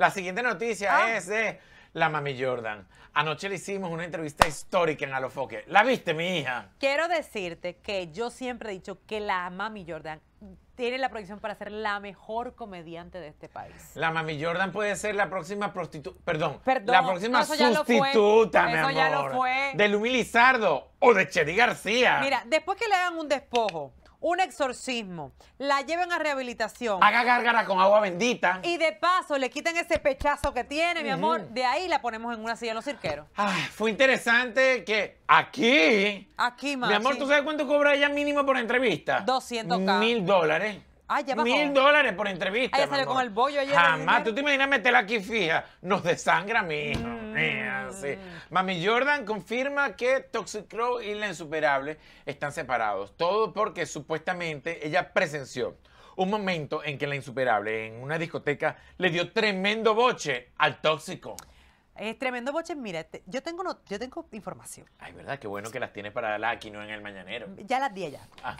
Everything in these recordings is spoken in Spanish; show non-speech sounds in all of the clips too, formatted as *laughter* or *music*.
La siguiente noticia ah. es de la Mami Jordan. Anoche le hicimos una entrevista histórica en Alofoque. ¿La viste, mi hija? Quiero decirte que yo siempre he dicho que la Mami Jordan tiene la proyección para ser la mejor comediante de este país. La Mami Jordan puede ser la próxima prostituta, perdón, la próxima sustituta, mi amor, ya lo fue. de Lumi Lizardo o de Chedi García. Mira, después que le hagan un despojo un exorcismo, la lleven a rehabilitación. Haga gárgara con agua bendita. Y de paso le quiten ese pechazo que tiene, mi amor. De ahí la ponemos en una silla de los cirqueros. Ay, fue interesante que aquí. Aquí, Mi amor, ¿tú sabes cuánto cobra ella mínimo por entrevista? 200 Mil dólares. Ah, Mil dólares por entrevista. Ah, con el bollo ayer. Jamás. Tú te imaginas meterla aquí fija. Nos desangra, mi mm. Mami Jordan confirma que Toxic Crow y la insuperable están separados. Todo porque supuestamente ella presenció un momento en que la insuperable en una discoteca le dio tremendo boche al tóxico. Es tremendo boche. Mira, yo, tengo no, yo tengo información. Ay, ¿verdad? Qué bueno que las tienes para darlas aquí, no en el mañanero. Mm, ya las di ya. Ah.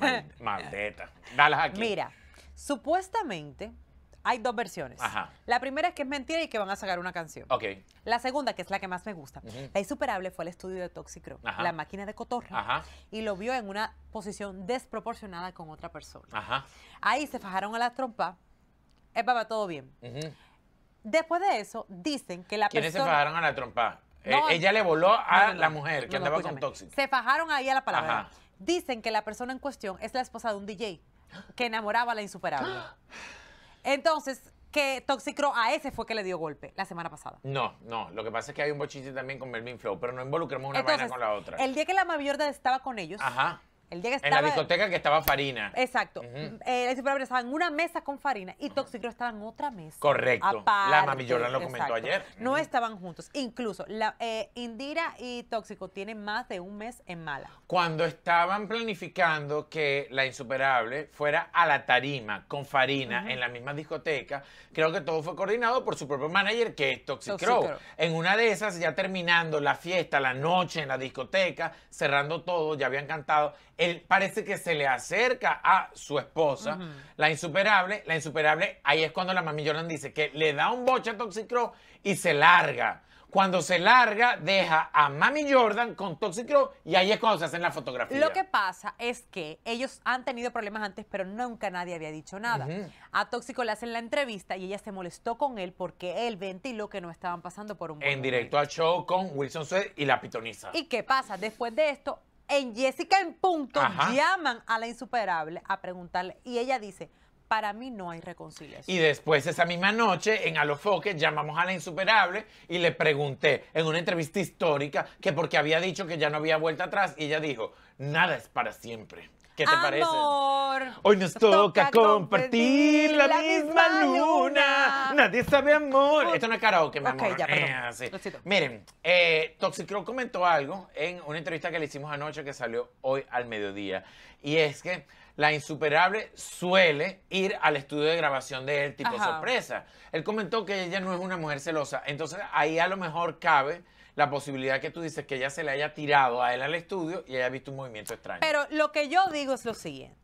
Eh. *laughs* Maldeta. Dalas aquí. Mira, supuestamente hay dos versiones. Ajá. La primera es que es mentira y que van a sacar una canción. Ok. La segunda, que es la que más me gusta. La insuperable fue el estudio de Toxicro, la máquina de cotorra, Ajá. y lo vio en una posición desproporcionada con otra persona. Ajá. Ahí se fajaron a la trompa. Es para todo bien. Después de eso, dicen que la ¿Quiénes se fajaron a la trompa? Eh, ella le voló a la mujer que andaba con Toxic. Se fajaron ahí a la palabra. Dicen que la persona en cuestión es la esposa de un DJ que enamoraba a la insuperable. Entonces, que Toxicro a ese fue que le dio golpe la semana pasada. No, no. Lo que pasa es que hay un bochiche también con Melvin Flow, pero no involucremos una con la otra. El día que la mayor estaba con ellos, Ajá en la discoteca que estaba Farina. Exacto. Mm, eh, la insuperable estaba en una mesa con Farina y Toxicro estaba en otra mesa. Correcto. la Mami lo comentó ayer. No estaban juntos. Incluso la, eh, Indira y Tóxico tienen más de un mes en mala. Cuando estaban planificando que la insuperable fuera a la tarima con Farina en la misma discoteca, creo que todo fue coordinado por su propio manager que es Toxicro. En una de esas, ya terminando la fiesta, la noche en la discoteca, cerrando todo, ya habían cantado él parece que se le acerca a su esposa, la insuperable, la insuperable, ahí es cuando la mami Jordan dice que le da un boche a Toxicro y se larga. Cuando se larga, deja a Mami Jordan con Toxicro y ahí es cuando se hacen la fotografía. Lo que pasa es que ellos han tenido problemas antes, pero nunca nadie había dicho nada. A Tóxico le hacen la entrevista y ella se molestó con él porque él ventiló que no estaban pasando por un En directo al show con Wilson Suez y la pitoniza. ¿Y qué pasa? Después de esto, en Jessica en punto llaman a la insuperable a preguntarle y ella dice, para mí no hay reconciliación. Y después esa misma noche en Alofoque llamamos a la insuperable y le pregunté en una entrevista histórica que porque había dicho que ya no había vuelta atrás y ella dijo, nada es para siempre. ¿Qué te ah, parece? Hoy nos toca, compartir, la misma luna. Nadie sabe amor. Esto no es karaoke, mi okay, amor. Ya, eh, Miren, eh, comentó algo en una entrevista que le hicimos anoche que salió hoy al mediodía. Y es que la insuperable suele ir al estudio de grabación de él tipo sorpresa. Él comentó que ella no es una mujer celosa. Entonces ahí a lo mejor cabe la posibilidad que tú dices que ella se le haya tirado a él al estudio y haya visto un movimiento extraño. Pero lo que yo digo es lo siguiente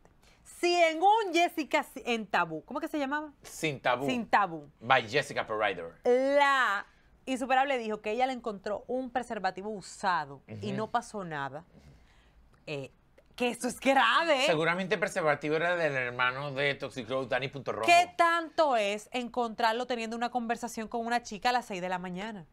en un Jessica en tabú. ¿Cómo que se llamaba? Sin tabú. Sin tabú. By Jessica Provider. La insuperable dijo que ella le encontró un preservativo usado y no pasó nada. Eh, que eso es grave. Seguramente el preservativo era del hermano de Toxicrow, Dani Punto ¿Qué tanto es encontrarlo teniendo una conversación con una chica a las 6 de la mañana?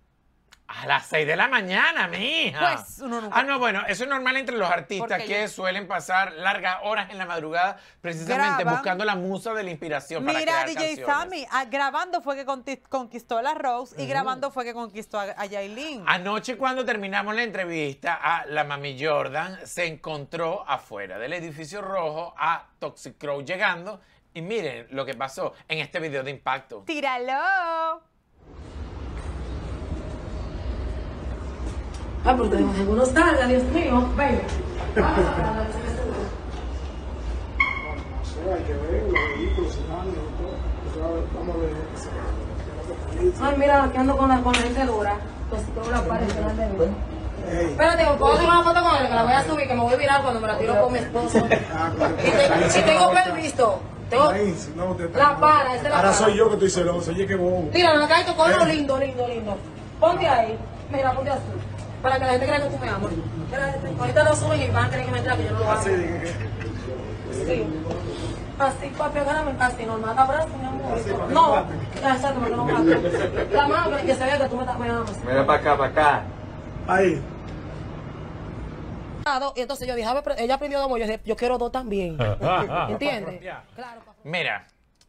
A las 6 de la mañana, mija. Pues Ah, no, bueno, eso es normal entre los artistas que suelen pasar largas horas en la madrugada precisamente buscando la musa de la inspiración para Mira, DJ Sammy, ah, grabando fue que conquistó a la Rose y grabando fue que conquistó a, Yailin. Anoche cuando terminamos la entrevista a la mami Jordan se encontró afuera del edificio rojo a Toxic Crow llegando y miren lo que pasó en este video de impacto. ¡Tíralo! Ah, pero pues tenemos algunos tal. Dios mío. Venga. Ay, mira, aquí ando con la, con la gente dura. Pues tengo la pared Espérate, puedo tomar una foto con él, que la voy a subir, que me voy a virar cuando me la tiro con mi esposo. Si tengo permiso. Tengo la para, esa es la Ahora para. soy yo que estoy celoso, oye, qué bobo. Tíralo, acá y lo lindo, lindo, lindo. Ponte ahí. Mira, ponte azul para que la gente crea que tú me amas. Ahorita lo suben y van a tener que me que yo no lo hago. Así, Sí. Así, papi, agárrame así, normal, te abrazo, mi amor. no, exacto, me no mato. La mano, que se vea que tú me, me amas. Mira para acá, para acá. Ahí. Y entonces yo dije, ella aprendió dos, yo dije, yo quiero dos también. *laughs* ¿Entiendes? *laughs* Claro. Mira,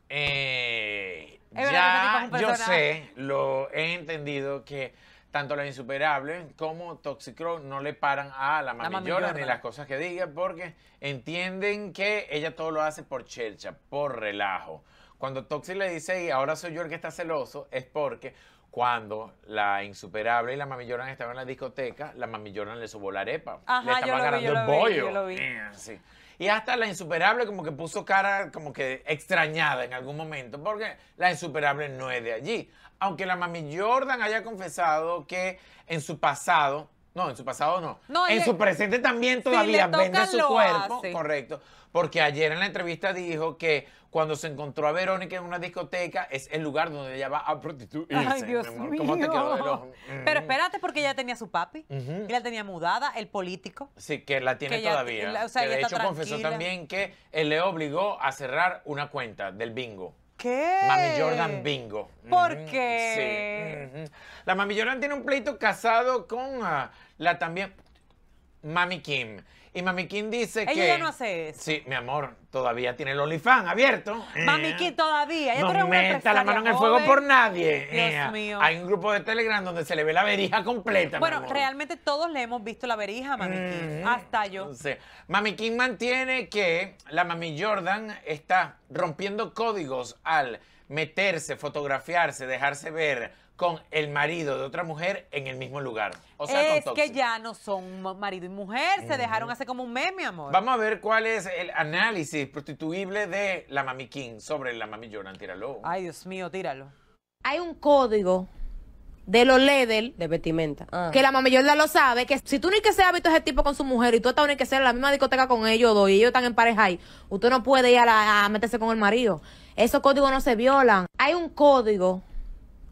eh, ya yo sé, lo he entendido que tanto la Insuperable como Toxicro no le paran a la mamillona, ni las cosas que diga porque entienden que ella todo lo hace por chercha, por relajo. Cuando Toxic le dice, y ahora soy yo el que está celoso, es porque cuando la insuperable y la mami estaban en la discoteca, la mami le subó la arepa. le estaba agarrando el bollo. Y hasta la insuperable como que puso cara como que extrañada en algún momento, porque la insuperable no es de allí aunque la mami Jordan haya confesado que en su pasado, no, en su pasado no, en su presente también todavía vende su cuerpo, correcto, porque ayer en la entrevista dijo que cuando se encontró a Verónica en una discoteca es el lugar donde ella va a prostituirse. Ay, Dios mío. *laughs* Pero espérate, porque ella tenía su papi, la tenía mudada, el político. Sí, que la tiene todavía. de hecho confesó también que él le obligó a cerrar una cuenta del bingo. ¿Qué? Mami Jordan Bingo. ¿Por qué? Sí. La Mami Jordan tiene un pleito casado con ah, la también Mami Kim. Y Mami King dice que... Ella no hace eso. Sí, mi amor, todavía tiene el OnlyFans abierto. Mami King todavía. no meta la mano en el fuego por nadie. Dios eh, mío. Hay un grupo de Telegram donde se le ve la verija completa. Bueno, realmente todos le hemos visto la verija Mami King. Mm, hasta yo. Entonces, Mami King mantiene que la Mami Jordan está rompiendo códigos al meterse, fotografiarse, dejarse ver con el marido de otra mujer en el mismo lugar. O es que ya no son marido y mujer, se dejaron hace como un mes, mi amor. Vamos a ver cuál es el análisis prostituible de la Mami King sobre la Mami Jordan. Tíralo. Ay, Dios mío, tíralo. Hay un código de los ledel de vestimenta. Ah. Que la mami Jordan lo sabe, que si tú ni que sea visto ese tipo con su mujer y tú estás ni que sea en la misma discoteca con ellos dos y ellos están en pareja ahí, usted no puede ir a, a meterse con el marido. Esos códigos no se violan. Hay un código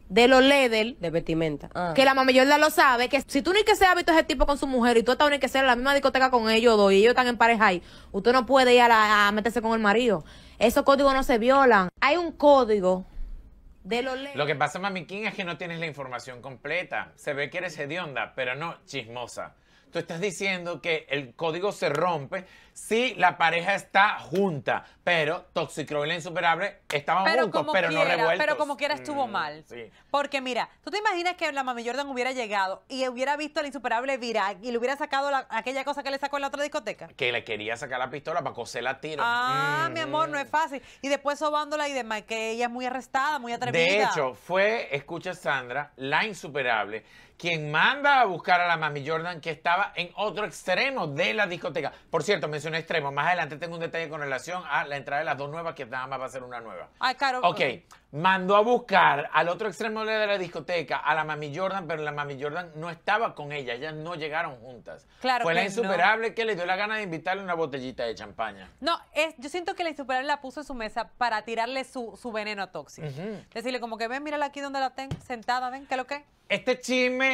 de los ledel de vestimenta. Ah. Que la mayoría lo sabe, que si tú ni que sea visto ese tipo con su mujer y tú estás ni que sea en la misma discoteca con ellos dos y ellos están en pareja ahí, usted no puede ir a, meterse con el marido. Esos códigos no se violan. Hay un código de lo, lo que pasa, mamiquín, es que no tienes la información completa. Se ve que eres hedionda, pero no chismosa tú estás diciendo que el código se rompe si la pareja está junta, pero y La e insuperable estaban pero juntos, pero Pero como quiera estuvo mm, mal. Porque mira, tú te imaginas que la Mami Jordan hubiera llegado y hubiera visto La insuperable viral y le hubiera sacado aquella cosa que le sacó en la otra discoteca. Que le quería sacar la pistola para coser la tiro. Ah, mi amor, no es fácil. Y después sobándola y demás, que ella es muy arrestada, muy atrevida. De hecho, fue, escucha Sandra, la insuperable quien manda a buscar a la Mami Jordan, que estaba en otro extremo de la discoteca. Por cierto, mencioné extremo. Más adelante tengo un detalle con relación a la entrada de las dos nuevas, que nada más va a ser una nueva. Ay, claro. Ok. Mandó a buscar al otro extremo de la discoteca a la Mami Jordan, pero la Mami Jordan no estaba con ella. Ellas no llegaron juntas. Claro. Fue la insuperable que le dio la gana de invitarle una botellita de champaña. No, es, yo siento que la insuperable la puso en su mesa para tirarle su, veneno tóxico. Decirle, como que ven, mírala aquí donde la ten, sentada, ven, ¿qué lo que? Este chisme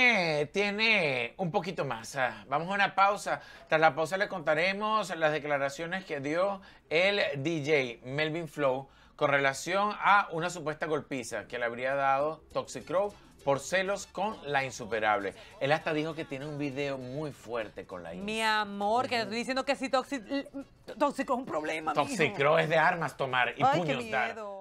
tiene un poquito más. Vamos a una pausa. Tras la pausa le contaremos las declaraciones que dio el DJ Melvin Flow con relación a una supuesta golpiza que le habría dado Toxic Crow por celos con la insuperable. Él hasta dijo que tiene un video muy fuerte con la insuperable Mi amor, que estoy diciendo que si Toxic, es un problema. Toxic es de armas tomar y Ay,